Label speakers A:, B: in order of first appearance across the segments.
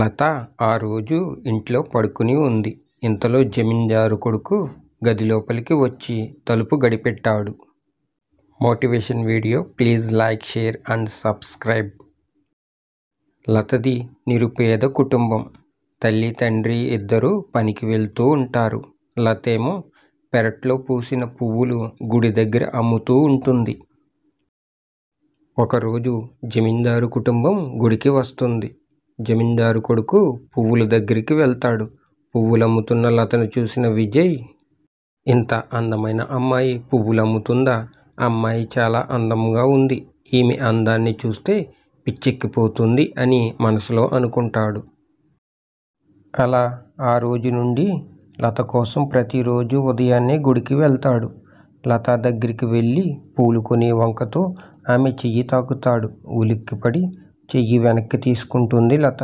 A: లత ఆ రోజు ఇంట్లో పడుకుని ఉంది. ఇంతలో జమీందారు కొడుకు గది లోపలికి వచ్చి తలుపు గడిపెట్టాడు. Motivation video please like share and subscribe లతది నిరుపేద కుటుంబం. తల్లి తండ్రి ఇద్దరూ పనికి వెళ్తూ ఉంటారు. లతేమో పెరట్లో పూసిన పువ్వులు గుడి దగ్గర అమ్ముతూ ఉంటుంది. ఒకరోజు జమీందారు కుటుంబం గుడికి వస్తుంది. జమీందారు కొడుకు పువ్వుల దగ్గరికి వెళ్తాడు పువ్వులమ్ముతున్న లతను చూసిన విజయ్ ఇంత అందమైన అమ్మాయి పువ్వులమ్ముతుందా అమ్మాయి చాలా అందంగా ఉంది ఈమె అందాన్ని చూస్తే పిచ్చెక్కిపోతుంది అని మనసులో అనుకుంటాడు అలా ఆ రోజు నుండి లత కోసం ప్రతిరోజు ఉదయాన్నే గుడికి వెళ్తాడు లత దగ్గరికి వెళ్ళి పూలు కొనే వంకతో ఆమె చెయ్యి తాకుతాడు ఉలిక్కిపడి చెయ్యి వెనక్కి తీసుకుంటుంది లత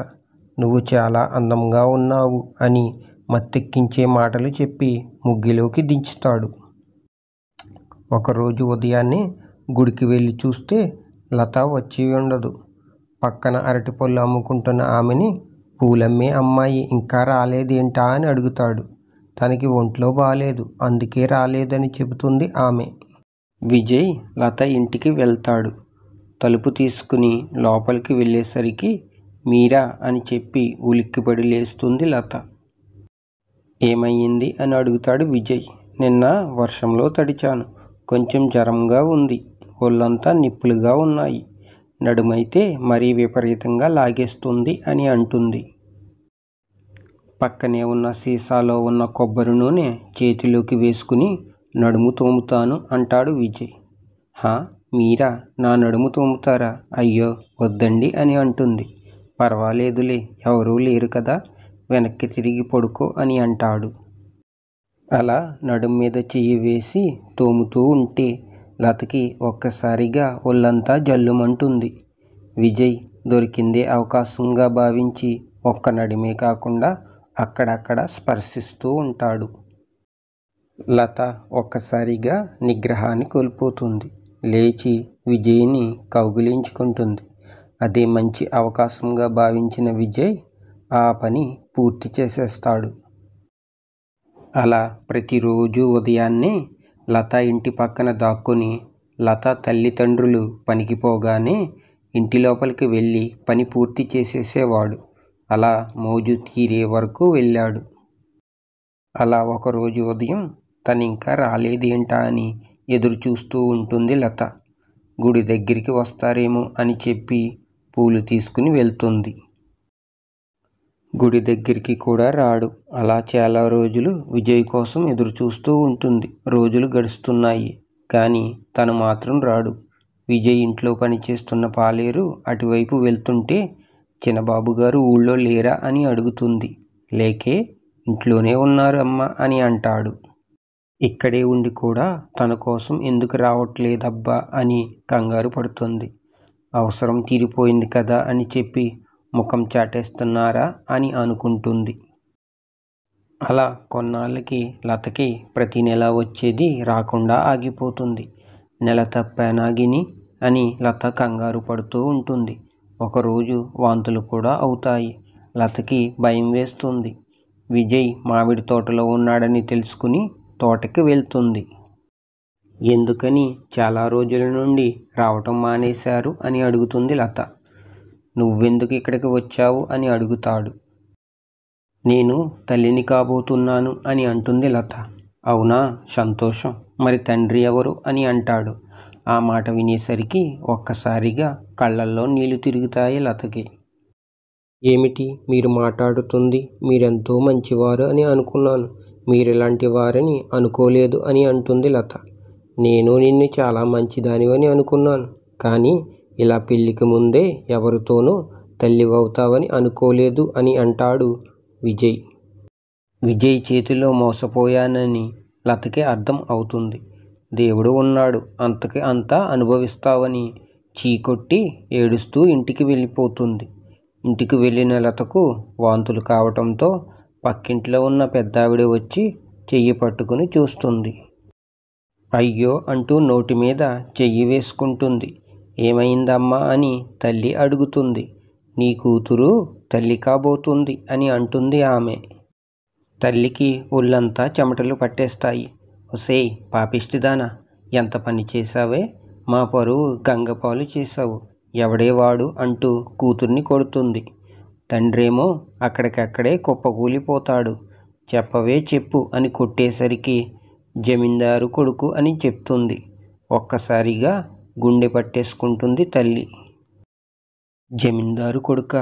A: నువ్వు చాలా అందంగా ఉన్నావు అని మత్తెక్కించే మాటలు చెప్పి ముగ్గిలోకి దించుతాడు ఒకరోజు ఉదయాన్నే గుడికి వెళ్ళి చూస్తే లత వచ్చి ఉండదు పక్కన అరటి పళ్ళు అమ్ముకుంటున్న ఆమెని పూలమ్మే అమ్మాయి ఇంకా రాలేదేంటా అని అడుగుతాడు తనకి ఒంట్లో బాగాలేదు అందుకే రాలేదని చెబుతుంది ఆమె విజయ్ లత ఇంటికి వెళ్తాడు తలుపు తీసుకుని లోపలికి వెళ్ళేసరికి మీరా అని చెప్పి ఉలిక్కిపడి లేస్తుంది లత ఏమయ్యింది అని అడుగుతాడు విజయ్ నిన్న వర్షంలో తడిచాను కొంచెం జ్వరంగా ఉంది ఒళ్ళంతా నిప్పులుగా ఉన్నాయి నడుమైతే మరీ విపరీతంగా లాగేస్తుంది అని అంటుంది పక్కనే ఉన్న సీసాలో ఉన్న కొబ్బరి నూనె చేతిలోకి వేసుకుని నడుము తోముతాను అంటాడు విజయ్ హా మీరా నా నడుము తోముతారా అయ్యో వద్దండి అని అంటుంది పర్వాలేదులే ఎవరూ లేరు కదా వెనక్కి తిరిగి పడుకో అని అంటాడు అలా నడుము మీద చెయ్యి వేసి తోముతూ ఉంటే లతకి ఒక్కసారిగా ఒళ్ళంతా జల్లుమంటుంది విజయ్ దొరికిందే అవకాశంగా భావించి ఒక్క నడిమే కాకుండా అక్కడక్కడ స్పర్శిస్తూ ఉంటాడు లత ఒక్కసారిగా నిగ్రహాన్ని కోల్పోతుంది లేచి విజయ్ని కౌగిలించుకుంటుంది అదే మంచి అవకాశంగా భావించిన విజయ్ ఆ పని పూర్తి చేసేస్తాడు అలా ప్రతిరోజు ఉదయాన్నే లత ఇంటి పక్కన దాక్కుని లత తల్లిదండ్రులు పనికి పోగానే ఇంటి లోపలికి వెళ్ళి పని పూర్తి చేసేసేవాడు అలా మోజు తీరే వరకు వెళ్ళాడు అలా ఒకరోజు ఉదయం తను ఇంకా రాలేదేంటా అని ఎదురు చూస్తూ ఉంటుంది లత గుడి దగ్గరికి వస్తారేమో అని చెప్పి పూలు తీసుకుని వెళ్తుంది గుడి దగ్గరికి కూడా రాడు అలా చాలా రోజులు విజయ్ కోసం ఎదురు చూస్తూ ఉంటుంది రోజులు గడుస్తున్నాయి కానీ తను మాత్రం రాడు విజయ్ ఇంట్లో పనిచేస్తున్న పాలేరు అటువైపు వెళ్తుంటే చిన్నబాబు గారు ఊళ్ళో లేరా అని అడుగుతుంది లేకే ఇంట్లోనే ఉన్నారు అమ్మ అని అంటాడు ఇక్కడే ఉండి కూడా తన కోసం ఎందుకు రావట్లేదబ్బా అని కంగారు పడుతుంది అవసరం తీరిపోయింది కదా అని చెప్పి ముఖం చాటేస్తున్నారా అని అనుకుంటుంది అలా కొన్నాళ్ళకి లతకి ప్రతి నెల వచ్చేది రాకుండా ఆగిపోతుంది నెల తప్పనాగిని అని లత కంగారు పడుతూ ఉంటుంది ఒకరోజు వాంతులు కూడా అవుతాయి లతకి భయం వేస్తుంది విజయ్ మామిడి తోటలో ఉన్నాడని తెలుసుకుని తోటకి వెళ్తుంది ఎందుకని చాలా రోజుల నుండి రావటం మానేశారు అని అడుగుతుంది లత నువ్వెందుకు ఇక్కడికి వచ్చావు అని అడుగుతాడు నేను తల్లిని కాబోతున్నాను అని అంటుంది లత అవునా సంతోషం మరి తండ్రి ఎవరు అని అంటాడు ఆ మాట వినేసరికి ఒక్కసారిగా కళ్ళల్లో నీళ్లు తిరుగుతాయి లతకి ఏమిటి మీరు మాట్లాడుతుంది మీరెంతో మంచివారు అని అనుకున్నాను మీరు ఇలాంటి వారిని అనుకోలేదు అని అంటుంది లత నేను నిన్ను చాలా మంచిదానివని అనుకున్నాను కానీ ఇలా పెళ్లికి ముందే ఎవరితోనూ తల్లివవుతావని అనుకోలేదు అని అంటాడు విజయ్ విజయ్ చేతిలో మోసపోయానని లతకే అర్థం అవుతుంది దేవుడు ఉన్నాడు అంతకి అంతా అనుభవిస్తావని చీకొట్టి ఏడుస్తూ ఇంటికి వెళ్ళిపోతుంది ఇంటికి వెళ్ళిన లతకు వాంతులు కావటంతో పక్కింట్లో ఉన్న పెద్దావిడ వచ్చి చెయ్యి పట్టుకుని చూస్తుంది అయ్యో అంటూ నోటి మీద చెయ్యి వేసుకుంటుంది ఏమైందమ్మా అని తల్లి అడుగుతుంది నీ కూతురు తల్లి కాబోతుంది అని అంటుంది ఆమె తల్లికి ఒళ్ళంతా చెమటలు పట్టేస్తాయి ఒసే పాపిష్టిదానా ఎంత పని చేశావే మా పరువు గంగపాలు చేశావు ఎవడేవాడు అంటూ కూతుర్ని కొడుతుంది తండ్రేమో అక్కడికక్కడే కుప్పకూలిపోతాడు చెప్పవే చెప్పు అని కొట్టేసరికి జమీందారు కొడుకు అని చెప్తుంది ఒక్కసారిగా గుండె పట్టేసుకుంటుంది తల్లి జమీందారు కొడుక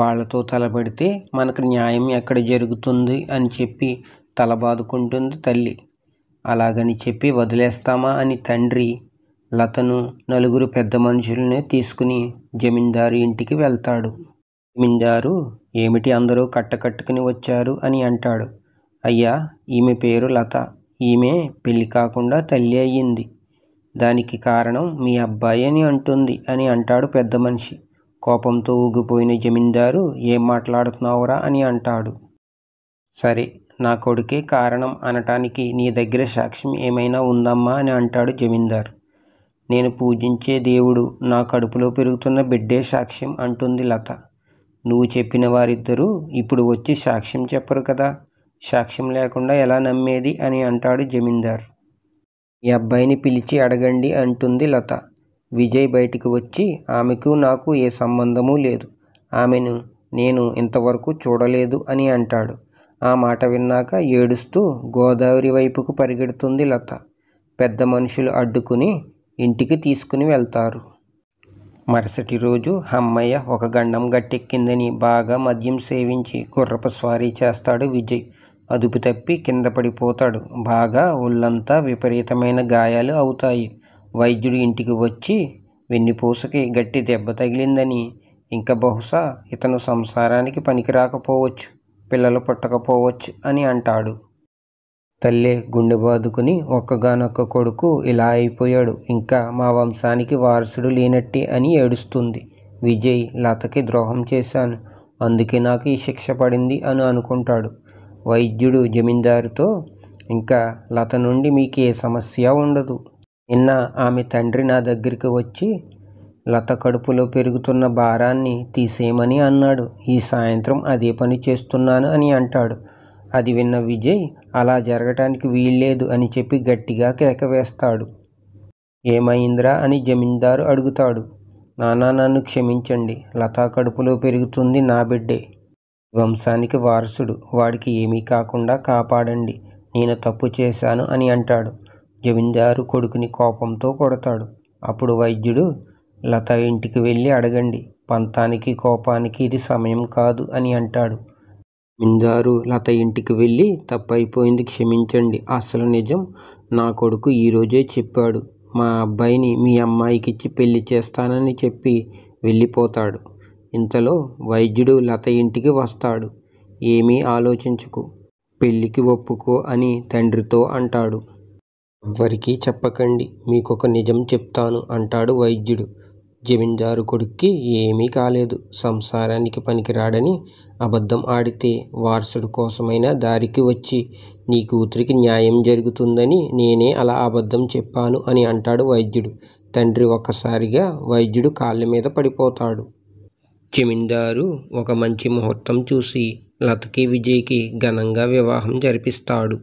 A: వాళ్ళతో తలబడితే మనకు న్యాయం ఎక్కడ జరుగుతుంది అని చెప్పి తలబాదుకుంటుంది తల్లి అలాగని చెప్పి వదిలేస్తామా అని తండ్రి లతను నలుగురు పెద్ద మనుషులనే తీసుకుని జమీందారు ఇంటికి వెళ్తాడు మింజారు ఏమిటి అందరూ కట్టకట్టుకుని వచ్చారు అని అంటాడు అయ్యా ఈమె పేరు లత ఈమె పెళ్ళి కాకుండా తల్లి అయ్యింది దానికి కారణం మీ అబ్బాయి అని అంటుంది అని అంటాడు పెద్ద మనిషి కోపంతో ఊగిపోయిన జమీందారు ఏం మాట్లాడుతున్నావురా అని అంటాడు సరే నా కొడుకే కారణం అనటానికి నీ దగ్గర సాక్ష్యం ఏమైనా ఉందమ్మా అని అంటాడు జమీందారు నేను పూజించే దేవుడు నా కడుపులో పెరుగుతున్న బిడ్డే సాక్ష్యం అంటుంది లత నువ్వు చెప్పిన వారిద్దరూ ఇప్పుడు వచ్చి సాక్ష్యం చెప్పరు కదా సాక్ష్యం లేకుండా ఎలా నమ్మేది అని అంటాడు జమీందార్ ఈ అబ్బాయిని పిలిచి అడగండి అంటుంది లత విజయ్ బయటికి వచ్చి ఆమెకు నాకు ఏ సంబంధమూ లేదు ఆమెను నేను ఇంతవరకు చూడలేదు అని అంటాడు ఆ మాట విన్నాక ఏడుస్తూ గోదావరి వైపుకు పరిగెడుతుంది లత పెద్ద మనుషులు అడ్డుకుని ఇంటికి తీసుకుని వెళ్తారు మరుసటి రోజు హమ్మయ్య ఒక గండం గట్టెక్కిందని బాగా మద్యం సేవించి గుర్రపు స్వారీ చేస్తాడు విజయ్ అదుపు తప్పి కింద పడిపోతాడు బాగా ఒళ్ళంతా విపరీతమైన గాయాలు అవుతాయి వైద్యుడు ఇంటికి వచ్చి వెన్నిపూసకి గట్టి దెబ్బ తగిలిందని ఇంకా బహుశా ఇతను సంసారానికి పనికిరాకపోవచ్చు పిల్లలు పుట్టకపోవచ్చు అని అంటాడు తల్లే గుండె బాదుకుని ఒక్కగానొక్క కొడుకు ఇలా అయిపోయాడు ఇంకా మా వంశానికి వారసుడు లేనట్టే అని ఏడుస్తుంది విజయ్ లతకి ద్రోహం చేశాను అందుకే నాకు ఈ శిక్ష పడింది అని అనుకుంటాడు వైద్యుడు జమీందారుతో ఇంకా లత నుండి మీకు ఏ సమస్య ఉండదు నిన్న ఆమె తండ్రి నా దగ్గరికి వచ్చి లత కడుపులో పెరుగుతున్న భారాన్ని తీసేయమని అన్నాడు ఈ సాయంత్రం అదే పని చేస్తున్నాను అని అంటాడు అది విన్న విజయ్ అలా జరగటానికి వీల్లేదు అని చెప్పి గట్టిగా కేక వేస్తాడు ఏమైందిరా అని జమీందారు అడుగుతాడు నానా నన్ను క్షమించండి లతా కడుపులో పెరుగుతుంది నా బిడ్డే వంశానికి వారసుడు వాడికి ఏమీ కాకుండా కాపాడండి నేను తప్పు చేశాను అని అంటాడు జమీందారు కొడుకుని కోపంతో కొడతాడు అప్పుడు వైద్యుడు లత ఇంటికి వెళ్ళి అడగండి పంతానికి కోపానికి ఇది సమయం కాదు అని అంటాడు మిన్దారు లత ఇంటికి వెళ్ళి తప్పైపోయింది క్షమించండి అసలు నిజం నా కొడుకు ఈరోజే చెప్పాడు మా అబ్బాయిని మీ అమ్మాయికి ఇచ్చి పెళ్లి చేస్తానని చెప్పి వెళ్ళిపోతాడు ఇంతలో వైద్యుడు లత ఇంటికి వస్తాడు ఏమీ ఆలోచించకు పెళ్ళికి ఒప్పుకో అని తండ్రితో అంటాడు ఎవ్వరికీ చెప్పకండి మీకొక నిజం చెప్తాను అంటాడు వైద్యుడు జమీందారు కొడుక్కి ఏమీ కాలేదు సంసారానికి పనికిరాడని అబద్ధం ఆడితే వారసుడు కోసమైనా దారికి వచ్చి నీ కూతురికి న్యాయం జరుగుతుందని నేనే అలా అబద్ధం చెప్పాను అని అంటాడు వైద్యుడు తండ్రి ఒక్కసారిగా వైద్యుడు కాళ్ళ మీద పడిపోతాడు జమీందారు ఒక మంచి ముహూర్తం చూసి లతకి విజయ్కి ఘనంగా వివాహం జరిపిస్తాడు